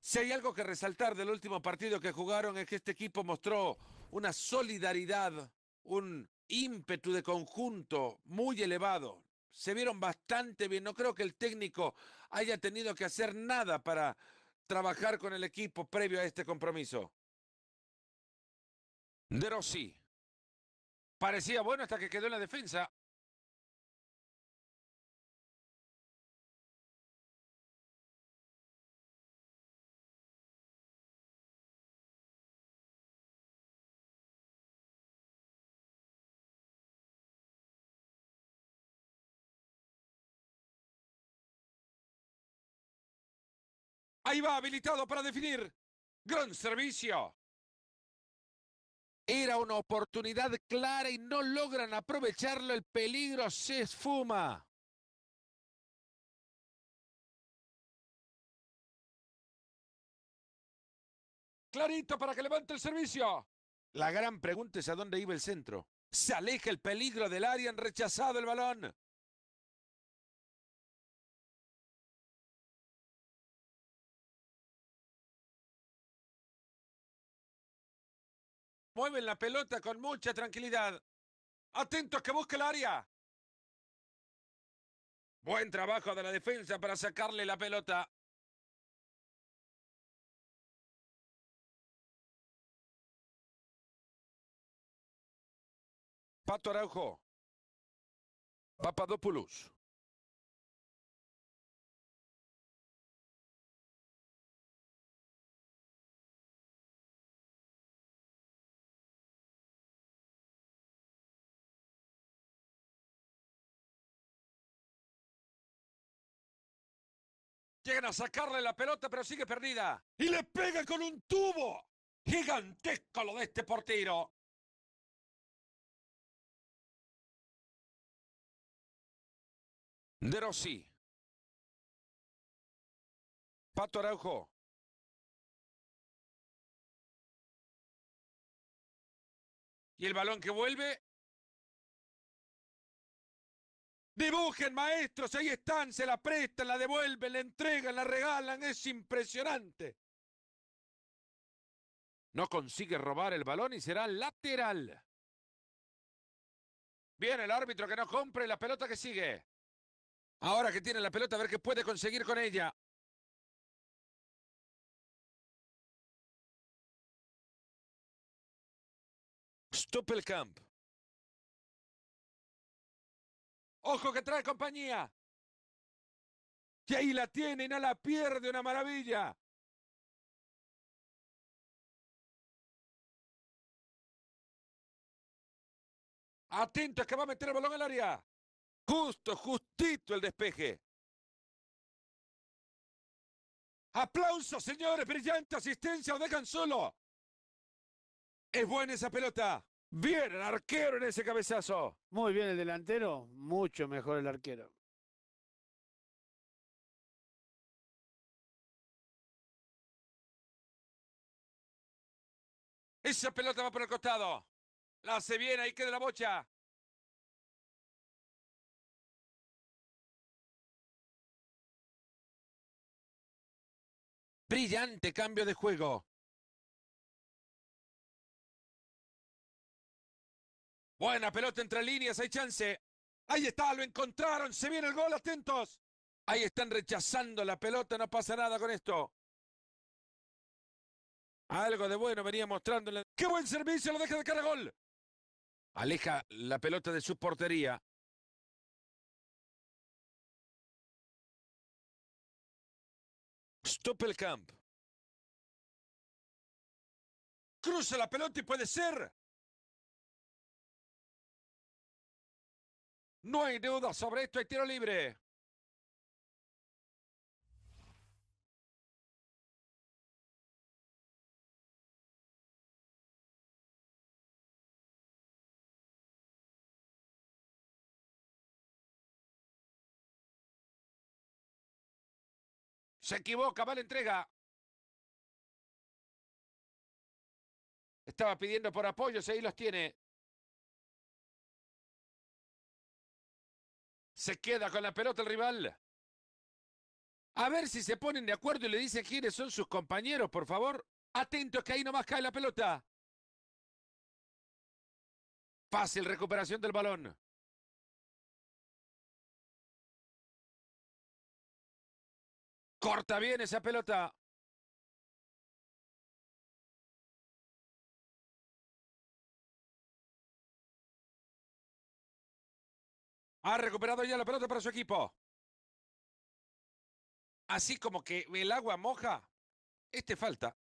Si hay algo que resaltar del último partido que jugaron es que este equipo mostró una solidaridad, un ímpetu de conjunto muy elevado. Se vieron bastante bien. No creo que el técnico haya tenido que hacer nada para trabajar con el equipo previo a este compromiso. De Rossi. Parecía bueno hasta que quedó en la defensa. Ahí va, habilitado para definir. Gran servicio. Era una oportunidad clara y no logran aprovecharlo. El peligro se esfuma. Clarito para que levante el servicio. La gran pregunta es a dónde iba el centro. Se aleja el peligro del área, han rechazado el balón. Mueven la pelota con mucha tranquilidad. Atentos que busque el área. Buen trabajo de la defensa para sacarle la pelota. Pato Araujo. Papadopoulos. Llegan a sacarle la pelota, pero sigue perdida. Y le pega con un tubo. Gigantesco lo de este portero. De Rossi. Pato Araujo. Y el balón que vuelve Dibujen, maestros, ahí están, se la prestan, la devuelven, la entregan, la regalan, es impresionante. No consigue robar el balón y será lateral. Viene el árbitro que no y la pelota que sigue. Ahora que tiene la pelota, a ver qué puede conseguir con ella. Stoppelkamp. Ojo que trae compañía. Y ahí la tiene y no la pierde, una maravilla. es que va a meter el balón al área. Justo, justito el despeje. Aplausos, señores. Brillante asistencia. Lo dejan solo. Es buena esa pelota. Bien, el arquero en ese cabezazo. Muy bien el delantero, mucho mejor el arquero. Esa pelota va por el costado. La hace bien, ahí queda la bocha. Brillante cambio de juego. Buena pelota entre líneas, hay chance. Ahí está, lo encontraron, se viene el gol, atentos. Ahí están rechazando la pelota, no pasa nada con esto. Algo de bueno venía mostrándole. ¡Qué buen servicio! Lo deja de cara gol. Aleja la pelota de su portería. Stoppelkamp. Cruza la pelota y puede ser. No hay duda sobre esto, hay tiro libre. Se equivoca, mala entrega. Estaba pidiendo por apoyo! ahí los tiene. Se queda con la pelota el rival. A ver si se ponen de acuerdo y le dicen quiénes son sus compañeros, por favor. Atentos que ahí nomás cae la pelota. Fácil recuperación del balón. Corta bien esa pelota. Ha recuperado ya la pelota para su equipo. Así como que el agua moja. Este falta.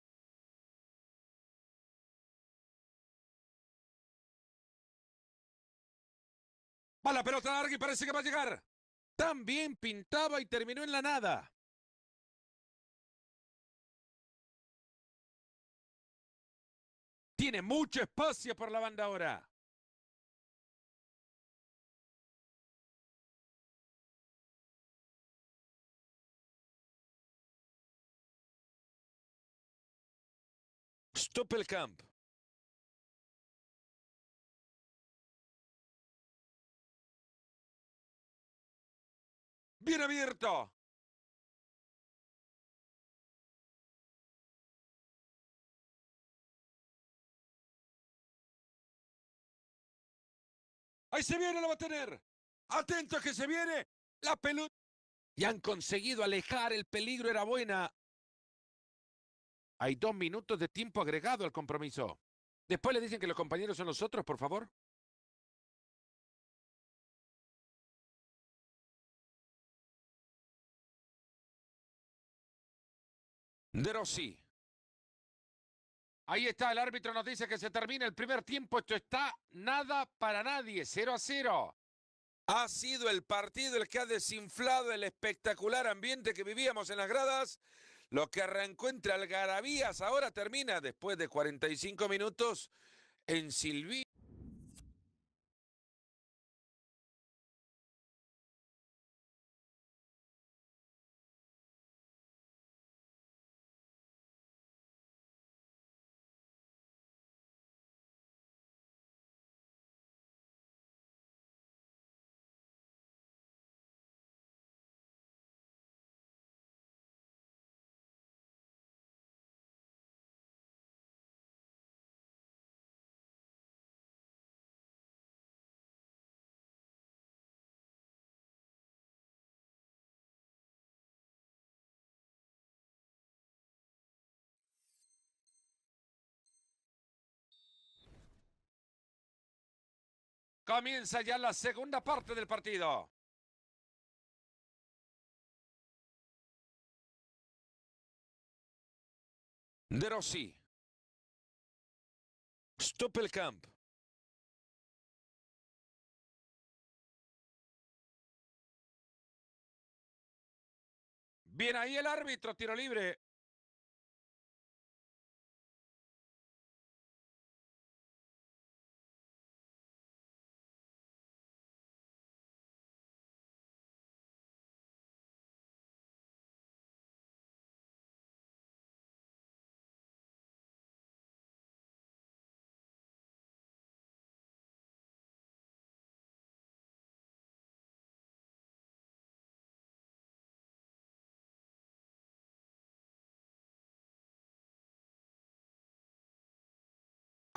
Va la pelota larga y parece que va a llegar. También pintaba y terminó en la nada. Tiene mucho espacio por la banda ahora. Doppelkamp Bien abierto. Ahí se viene, la va a tener. Atento que se viene. La pelota. Y han conseguido alejar. El peligro era buena. Hay dos minutos de tiempo agregado al compromiso. Después le dicen que los compañeros son nosotros, por favor. De Rossi. Ahí está, el árbitro nos dice que se termina el primer tiempo. Esto está nada para nadie, 0 a 0. Ha sido el partido el que ha desinflado el espectacular ambiente que vivíamos en las gradas lo que reencuentra entre algarabías ahora termina después de 45 minutos en Silvia Comienza ya la segunda parte del partido. De Rossi. Stuppelkamp. Bien ahí el árbitro, tiro libre.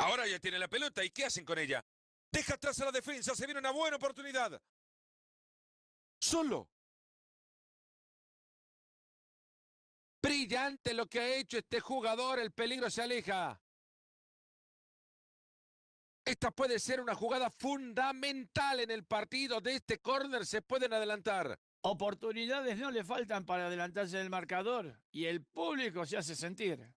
Ahora ya tiene la pelota y ¿qué hacen con ella? Deja atrás a la defensa, se viene una buena oportunidad. Solo. Brillante lo que ha hecho este jugador, el peligro se aleja. Esta puede ser una jugada fundamental en el partido. De este córner se pueden adelantar. Oportunidades no le faltan para adelantarse en el marcador y el público se hace sentir.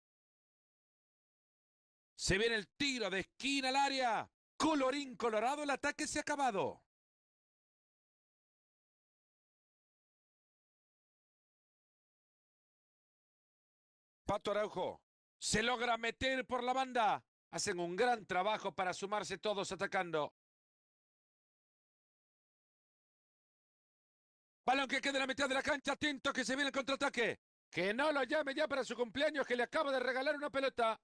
Se viene el tiro de esquina al área. Colorín colorado, el ataque se ha acabado. Pato Araujo se logra meter por la banda. Hacen un gran trabajo para sumarse todos atacando. Balón que queda en la mitad de la cancha, atento que se viene el contraataque. Que no lo llame ya para su cumpleaños que le acaba de regalar una pelota.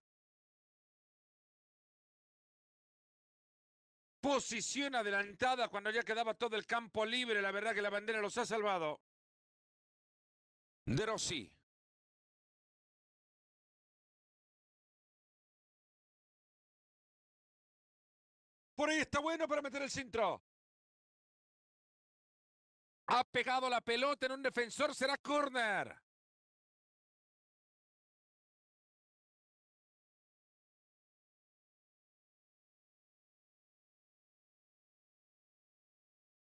posición adelantada cuando ya quedaba todo el campo libre. La verdad que la bandera los ha salvado. De Rossi. Por ahí está bueno para meter el cintro. Ha pegado la pelota en un defensor, será corner.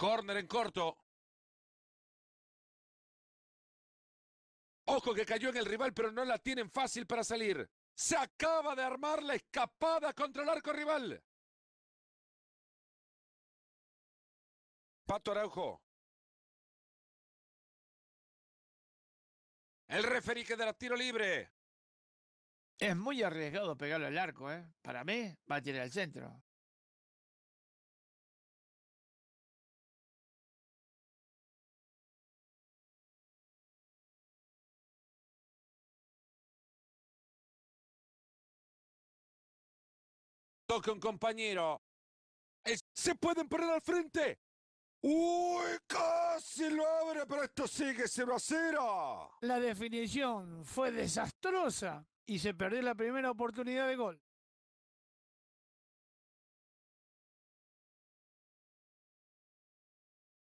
Corner en corto. Ojo que cayó en el rival, pero no la tienen fácil para salir. Se acaba de armar la escapada contra el arco rival. Pato Araujo. El referí que da tiro libre. Es muy arriesgado pegarlo al arco, ¿eh? Para mí, va a tirar al centro. que un compañero. ¡Se pueden poner al frente! ¡Uy! ¡Casi lo abre! Pero esto sigue 0 a 0. La definición fue desastrosa y se perdió la primera oportunidad de gol.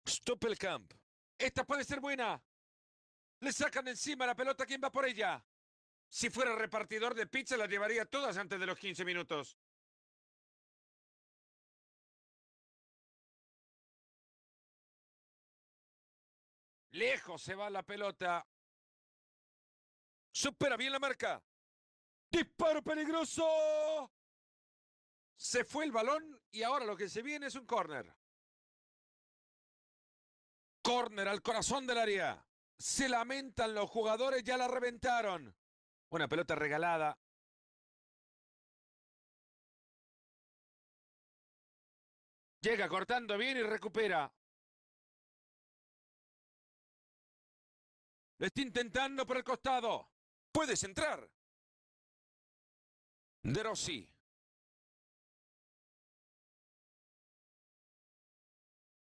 Stop el camp. Esta puede ser buena. Le sacan encima la pelota. ¿Quién va por ella? Si fuera repartidor de pizza, la llevaría todas antes de los 15 minutos. Lejos se va la pelota. Supera bien la marca. Disparo peligroso. Se fue el balón y ahora lo que se viene es un córner. Córner al corazón del área. Se lamentan los jugadores, ya la reventaron. Una pelota regalada. Llega cortando bien y recupera. Lo está intentando por el costado. Puedes entrar. De Rossi.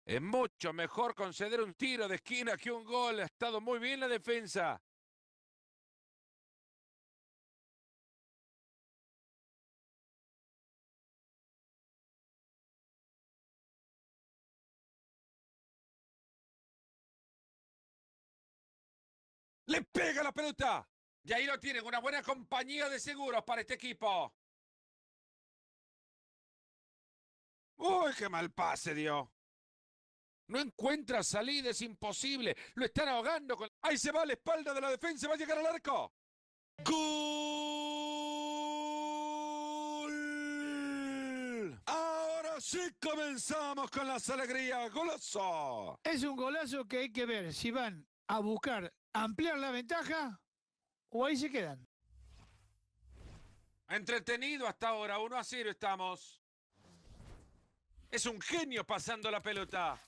Es mucho mejor conceder un tiro de esquina que un gol. Ha estado muy bien la defensa. le pega la pelota. Y ahí lo tienen, una buena compañía de seguros para este equipo. Uy, qué mal pase dio. No encuentra salida, es imposible. Lo están ahogando con... Ahí se va la espalda de la defensa, va a llegar al arco. ¡Gol! Ahora sí comenzamos con las alegrías. ¡Golazo! Es un golazo que hay que ver si van a buscar ampliar la ventaja o ahí se quedan. Entretenido hasta ahora, 1 a 0 estamos. Es un genio pasando la pelota.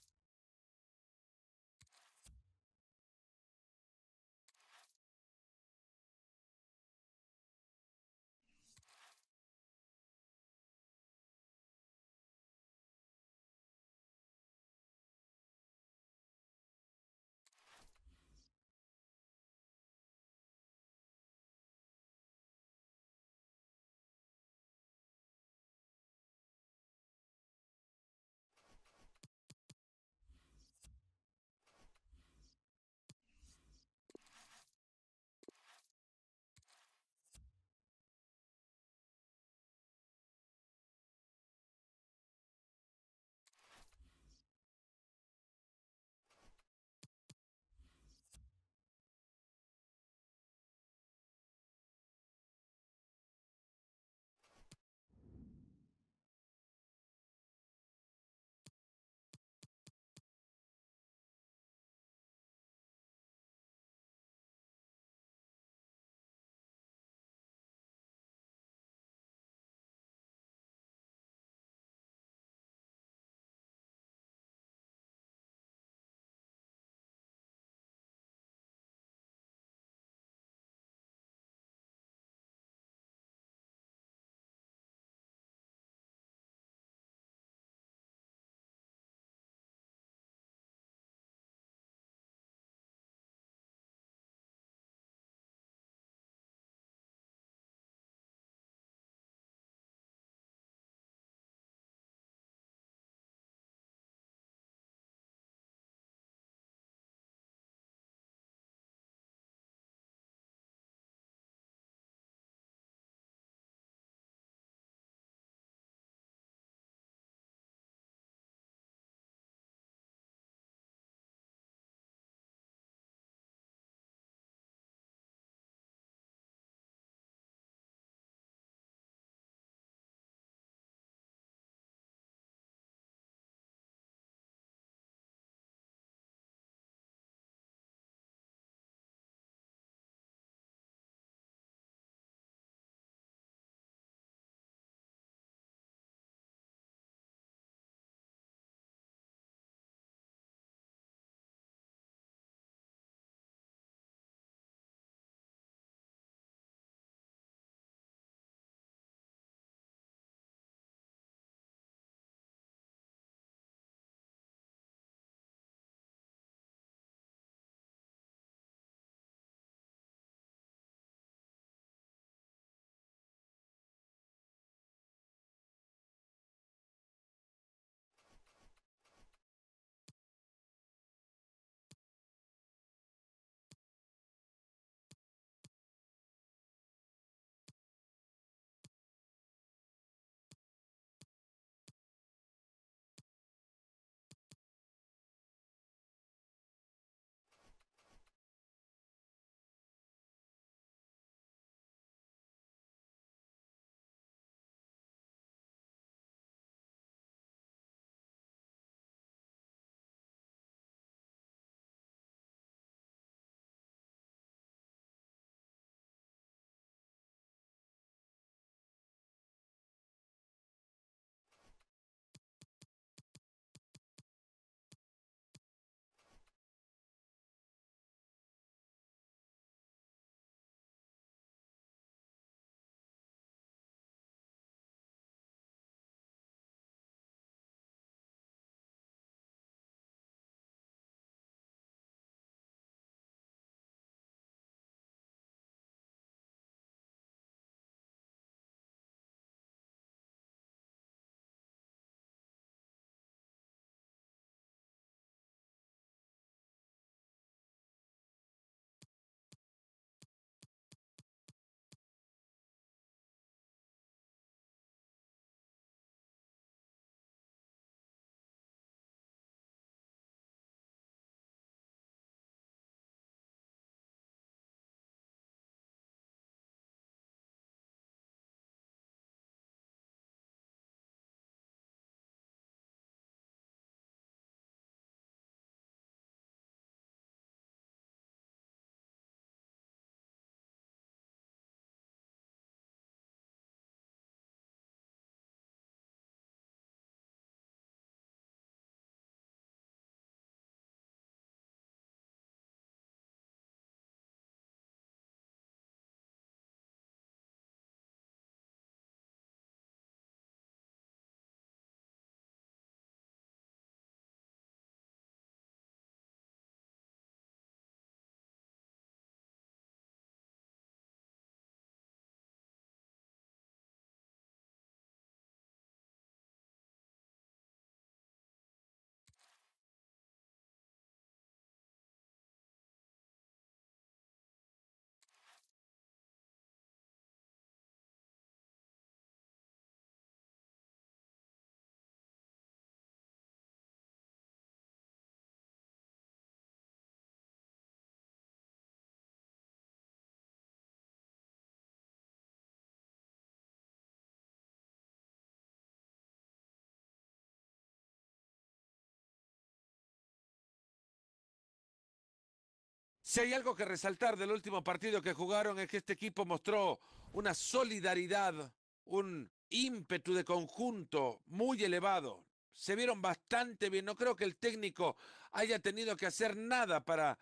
Si hay algo que resaltar del último partido que jugaron es que este equipo mostró una solidaridad, un ímpetu de conjunto muy elevado. Se vieron bastante bien. No creo que el técnico haya tenido que hacer nada para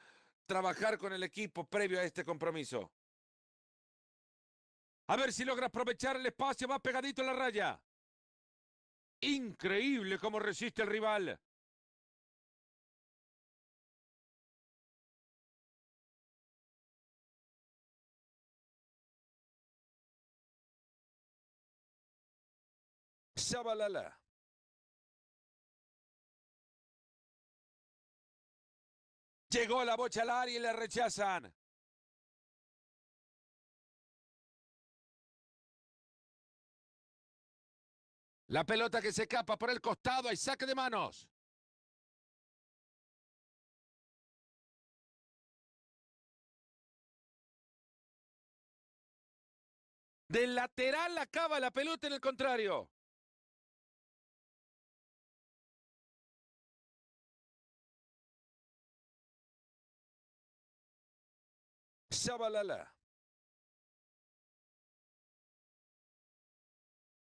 trabajar con el equipo previo a este compromiso. A ver si logra aprovechar el espacio. Va pegadito a la raya. Increíble cómo resiste el rival. Llegó la bocha al área y le rechazan. La pelota que se escapa por el costado, hay saque de manos. Del lateral acaba la pelota en el contrario. Zabalala.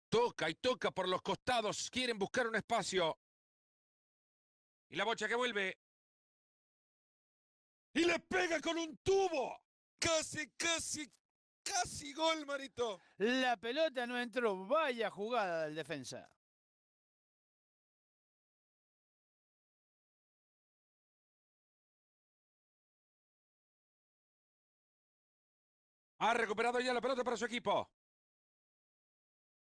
Toca y toca por los costados. Quieren buscar un espacio. Y la bocha que vuelve. Y le pega con un tubo. Casi, casi, casi gol, Marito. La pelota no entró. Vaya jugada del defensa. Ha recuperado ya la pelota para su equipo.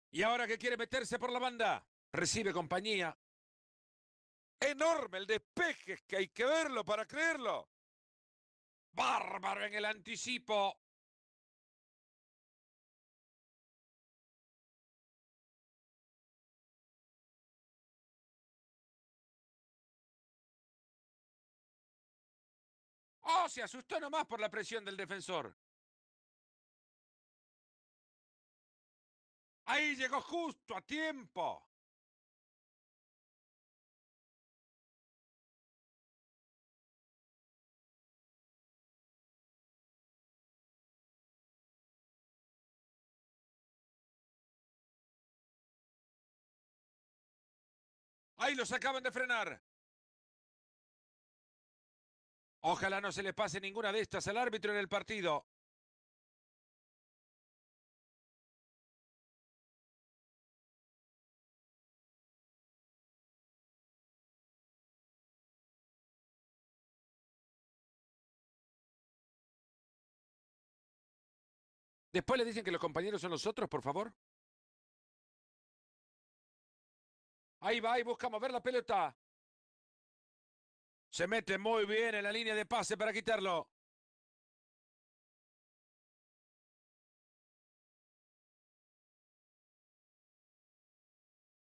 Y ahora que quiere meterse por la banda. Recibe compañía. Enorme el despeje, que hay que verlo para creerlo. Bárbaro en el anticipo. ¡Oh! Se asustó nomás por la presión del defensor. Ahí llegó justo a tiempo. Ahí los acaban de frenar. Ojalá no se le pase ninguna de estas al árbitro en el partido. Después le dicen que los compañeros son los otros, por favor. Ahí va, ahí buscamos ver la pelota. Se mete muy bien en la línea de pase para quitarlo.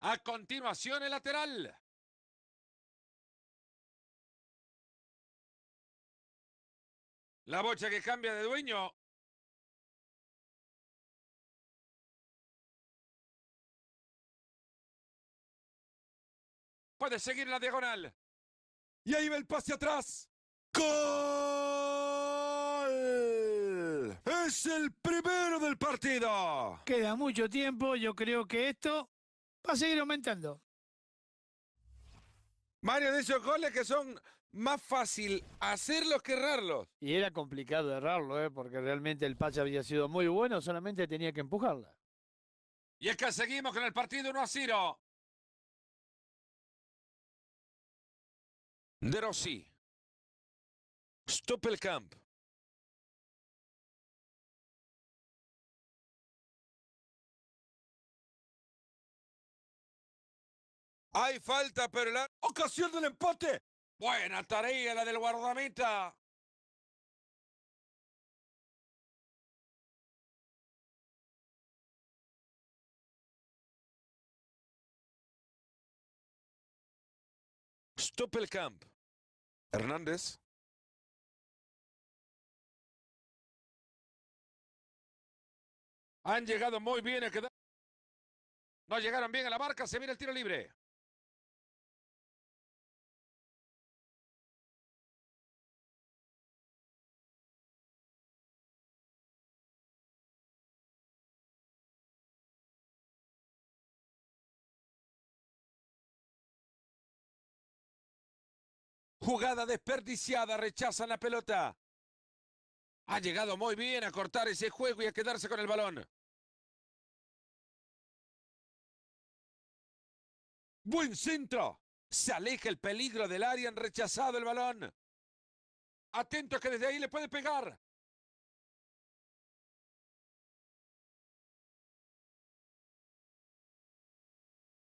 A continuación el lateral. La bocha que cambia de dueño. Puede seguir la diagonal. Y ahí va el pase atrás. ¡Gol! Es el primero del partido. Queda mucho tiempo. Yo creo que esto va a seguir aumentando. Mario, de esos goles que son más fácil hacerlos que errarlos. Y era complicado errarlo, ¿eh? porque realmente el pase había sido muy bueno, solamente tenía que empujarla. Y es que seguimos con el partido 1 a 0. De Rossi. Stoppelkamp. Hay falta, pero la ocasión del empate. Buena tarea la del guardameta. Stoppelkamp hernández Han llegado muy bien a quedar. No llegaron bien a la marca, se viene el tiro libre. Jugada desperdiciada, rechazan la pelota. Ha llegado muy bien a cortar ese juego y a quedarse con el balón. Buen centro. Se aleja el peligro del área, han rechazado el balón. Atento que desde ahí le puede pegar.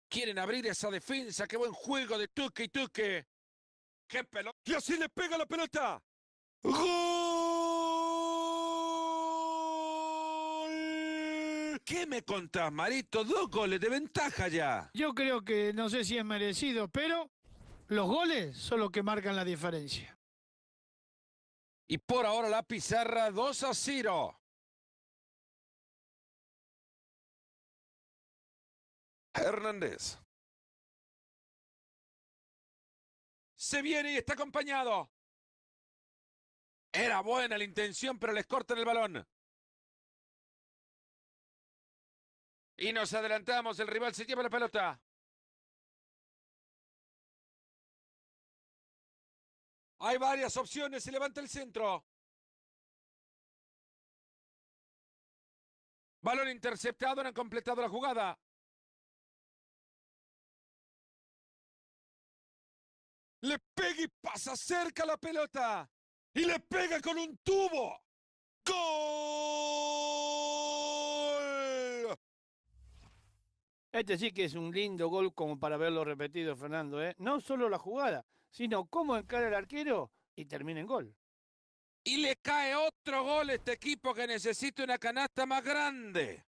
Quieren abrir esa defensa. Qué buen juego de tuque y tuque. ¡Qué pelota! Y así le pega la pelota. ¡Gol! ¿Qué me contás, Marito? Dos goles de ventaja ya. Yo creo que no sé si es merecido, pero los goles son los que marcan la diferencia. Y por ahora la pizarra 2 a 0. Hernández. se viene y está acompañado. Era buena la intención, pero les cortan el balón. Y nos adelantamos, el rival se lleva la pelota. Hay varias opciones, se levanta el centro. Balón interceptado, no han completado la jugada. le pega y pasa cerca la pelota. Y le pega con un tubo. ¡Gol! Este sí que es un lindo gol como para verlo repetido, Fernando. ¿eh? No solo la jugada, sino cómo encara el arquero y termina en gol. Y le cae otro gol a este equipo que necesita una canasta más grande.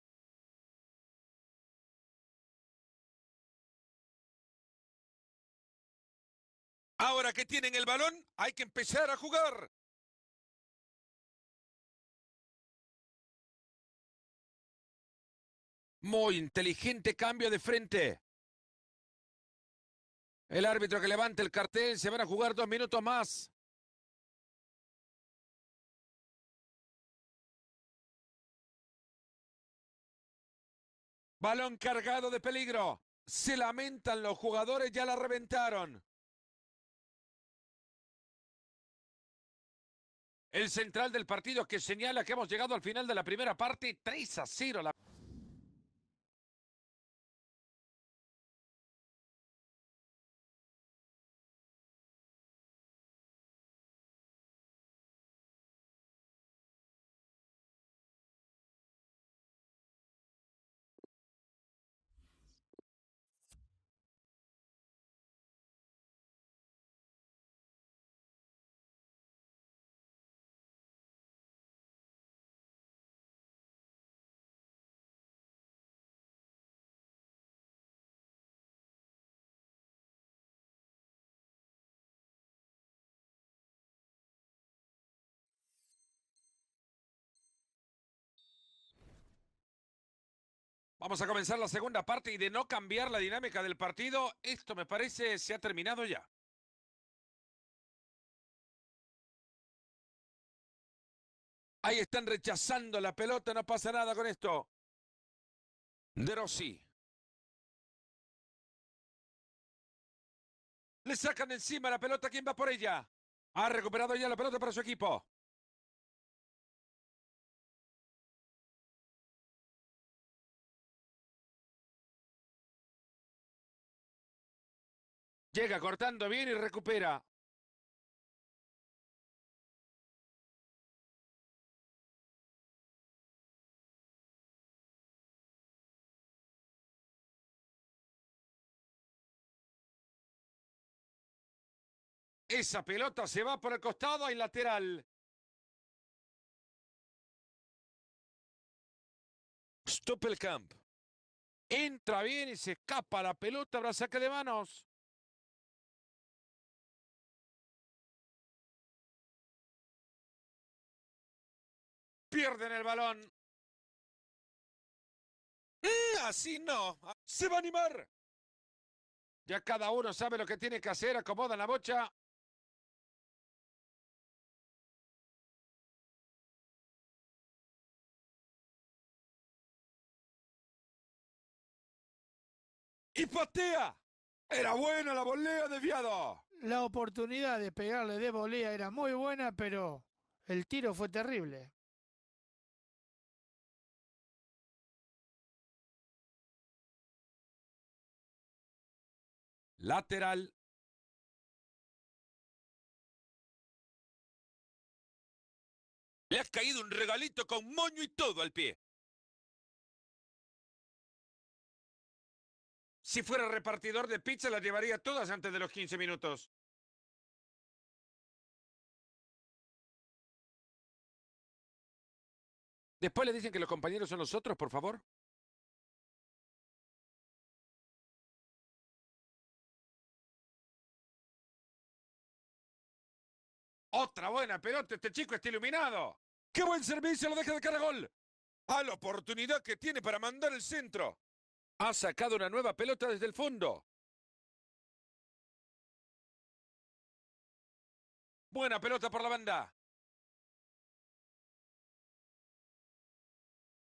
Ahora que tienen el balón, hay que empezar a jugar. Muy inteligente cambio de frente. El árbitro que levante el cartel, se van a jugar dos minutos más. Balón cargado de peligro. Se lamentan los jugadores, ya la reventaron. El central del partido que señala que hemos llegado al final de la primera parte, 3 a 0. La... Vamos a comenzar la segunda parte y de no cambiar la dinámica del partido, esto me parece se ha terminado ya. Ahí están rechazando la pelota, no pasa nada con esto. De Rossi. Le sacan encima la pelota, ¿quién va por ella? Ha recuperado ya la pelota para su equipo. Llega cortando bien y recupera. Esa pelota se va por el costado y lateral. Stoppelkamp. Entra bien y se escapa la pelota, habrá de manos. Pierden el balón. Eh, así no. Ah, se va a animar. Ya cada uno sabe lo que tiene que hacer. Acomoda la bocha. y patea. Era buena la volea viado! La oportunidad de pegarle de volea era muy buena, pero el tiro fue terrible. lateral Le has caído un regalito con moño y todo al pie. Si fuera repartidor de pizza, las llevaría todas antes de los 15 minutos. Después le dicen que los compañeros son nosotros, por favor. Otra buena pelota, este chico está iluminado. ¡Qué buen servicio! Lo deja de gol. A la oportunidad que tiene para mandar el centro. Ha sacado una nueva pelota desde el fondo. Buena pelota por la banda.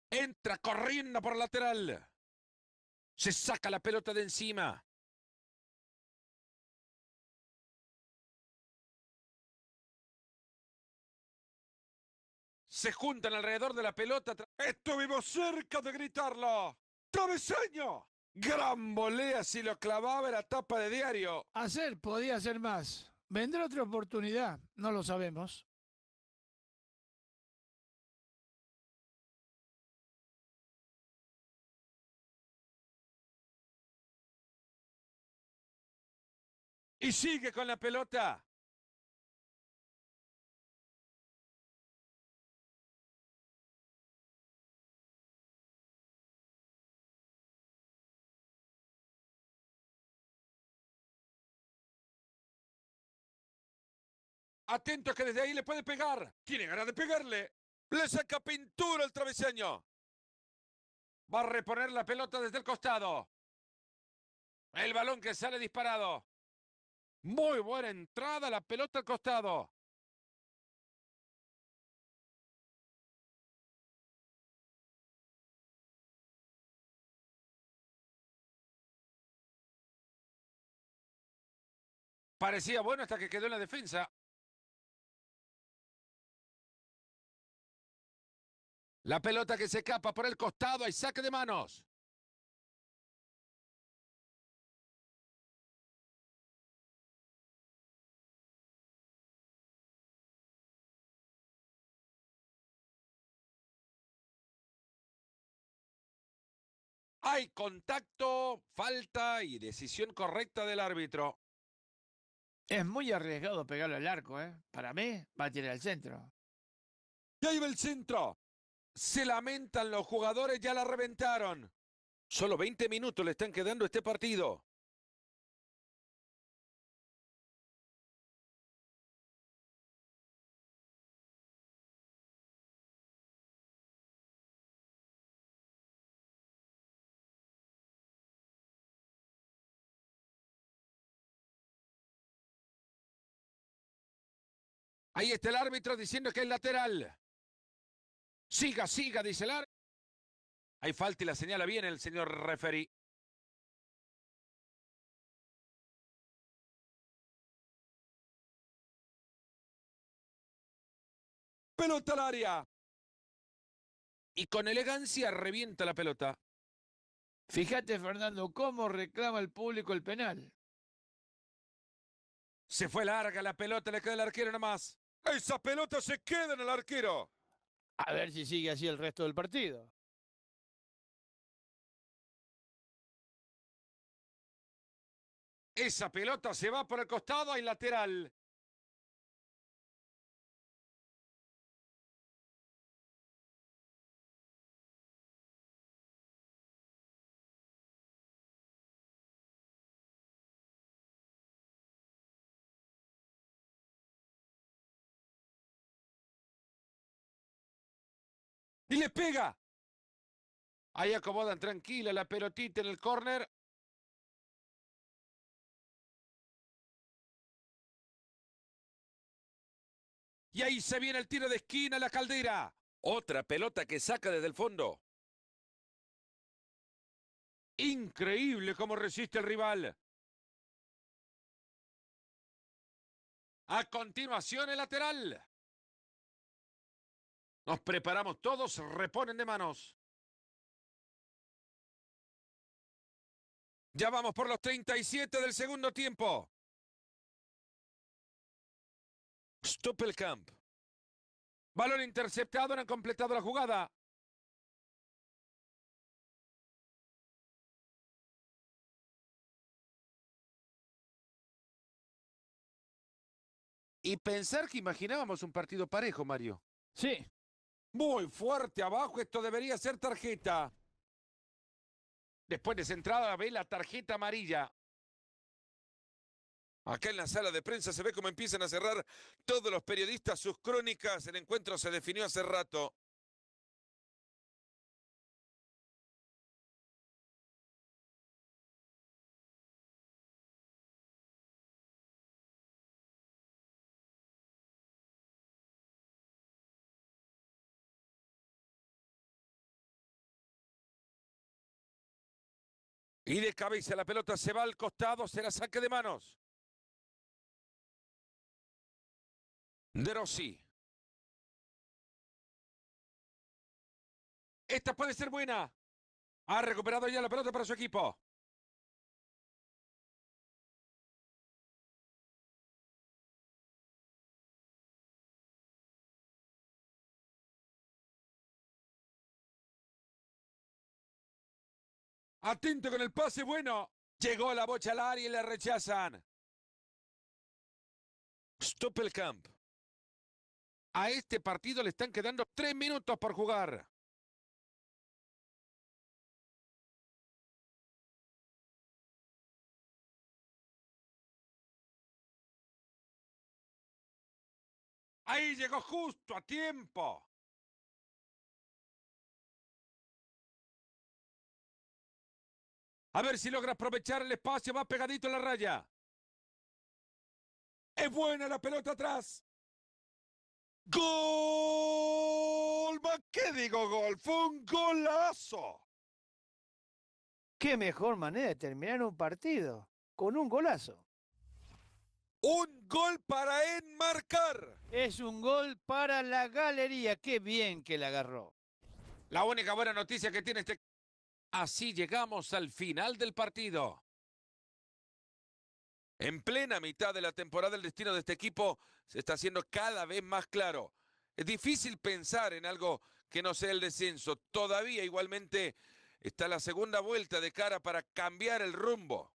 Entra corriendo por lateral. Se saca la pelota de encima. se juntan alrededor de la pelota. Estuvimos cerca de gritarlo. ¡Traveseño! Gran volea si lo clavaba en la tapa de diario. Hacer podía hacer más. Vendrá otra oportunidad, no lo sabemos. Y sigue con la pelota. Atento que desde ahí le puede pegar. Tiene ganas de pegarle. Le saca pintura el travesaño. Va a reponer la pelota desde el costado. El balón que sale disparado. Muy buena entrada, la pelota al costado. Parecía bueno hasta que quedó en la defensa. La pelota que se escapa por el costado, hay saque de manos. Hay contacto, falta y decisión correcta del árbitro. Es muy arriesgado pegarlo al arco, ¿eh? Para mí, va a tirar al centro. Ya iba el centro. Se lamentan los jugadores, ya la reventaron. Solo 20 minutos le están quedando este partido. Ahí está el árbitro diciendo que es lateral. Siga, siga, dice el Hay falta y la señala bien el señor referí. Pelota al área. Y con elegancia revienta la pelota. Fíjate, Fernando, cómo reclama el público el penal. Se fue larga la pelota, le queda el arquero nomás. Esa pelota se queda en el arquero. A ver si sigue así el resto del partido. Esa pelota se va por el costado, y lateral. y le pega. Ahí acomodan tranquila la pelotita en el córner. Y ahí se viene el tiro de esquina a la caldera. Otra pelota que saca desde el fondo. Increíble cómo resiste el rival. A continuación el lateral. Nos preparamos todos, reponen de manos. Ya vamos por los 37 del segundo tiempo. Stuppelkamp. Balón interceptado, han completado la jugada. Y pensar que imaginábamos un partido parejo, Mario. Sí, muy fuerte abajo, esto debería ser tarjeta. Después de esa entrada ve la tarjeta amarilla. Acá en la sala de prensa se ve cómo empiezan a cerrar todos los periodistas sus crónicas. El encuentro se definió hace rato. Y de cabeza la pelota se va al costado, será saque de manos. De Rossi. Esta puede ser buena. Ha recuperado ya la pelota para su equipo. Atento con el pase, bueno. Llegó la bocha al área y la rechazan. Stoppelkamp. A este partido le están quedando tres minutos por jugar. Ahí llegó justo a tiempo. A ver si logra aprovechar el espacio. Va pegadito en la raya. Es buena la pelota atrás. ¡Gol! ¿Qué digo gol? Fue un golazo. Qué mejor manera de terminar un partido. Con un golazo. Un gol para enmarcar. Es un gol para la galería. Qué bien que la agarró. La única buena noticia que tiene este Así llegamos al final del partido. En plena mitad de la temporada el destino de este equipo se está haciendo cada vez más claro. Es difícil pensar en algo que no sea el descenso. Todavía igualmente está la segunda vuelta de cara para cambiar el rumbo.